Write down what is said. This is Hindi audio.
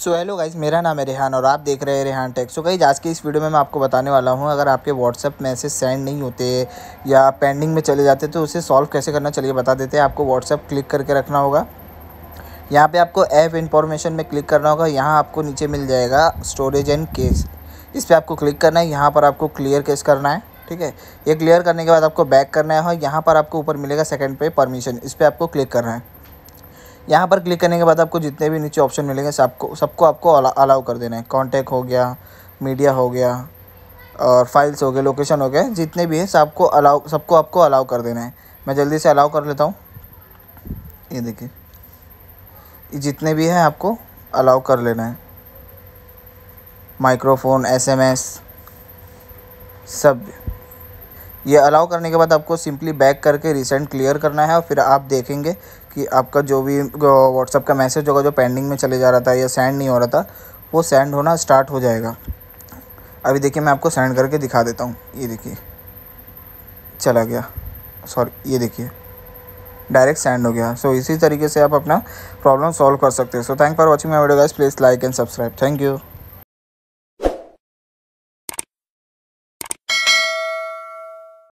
सो हेलो गाइज मेरा नाम है रेहान और आप देख रहे हैं रेहान टेक सो गाइज आज के इस वीडियो में मैं आपको बताने वाला हूँ अगर आपके व्हाट्सअप मैसेज सेंड नहीं होते या पेंडिंग में चले जाते तो उसे सॉल्व कैसे करना चलिए बता देते हैं आपको व्हाट्सअप क्लिक करके रखना होगा यहाँ पे आपको ऐप इन्फॉर्मेशन में क्लिक करना होगा यहाँ आपको नीचे मिल जाएगा स्टोरेज एंड केस इस पर आपको क्लिक करना है यहाँ पर आपको क्लियर केस करना है ठीक है ये क्लियर करने के बाद आपको बैक करना है और यहाँ पर आपको ऊपर मिलेगा सेकेंड पे परमिशन इस पर आपको क्लिक करना है यहाँ पर क्लिक करने के बाद आपको जितने भी नीचे ऑप्शन मिलेंगे सबको सबको आपको अलाउ कर देना है कॉन्टैक्ट हो गया मीडिया हो गया और फाइल्स हो गए लोकेशन हो गए जितने भी हैं सबको अलाउ सबको आपको अलाउ कर देना है मैं जल्दी से अलाउ कर लेता हूँ ये देखिए जितने भी हैं आपको अलाउ कर लेना है माइक्रोफोन एसएमएस सब ये अलाउ करने के बाद आपको सिंपली बैक करके रिसेंट क्लियर करना है और फिर आप देखेंगे कि आपका जो भी व्हाट्सअप का मैसेज होगा जो पेंडिंग में चले जा रहा था या सेंड नहीं हो रहा था वो सेंड होना स्टार्ट हो जाएगा अभी देखिए मैं आपको सेंड करके दिखा देता हूँ ये देखिए चला गया सॉरी ये देखिए डायरेक्ट सेंड हो गया सो so, इसी तरीके से आप अपना प्रॉब्लम सॉल्व कर सकते हो so thank for watching my video guys please like and subscribe thank you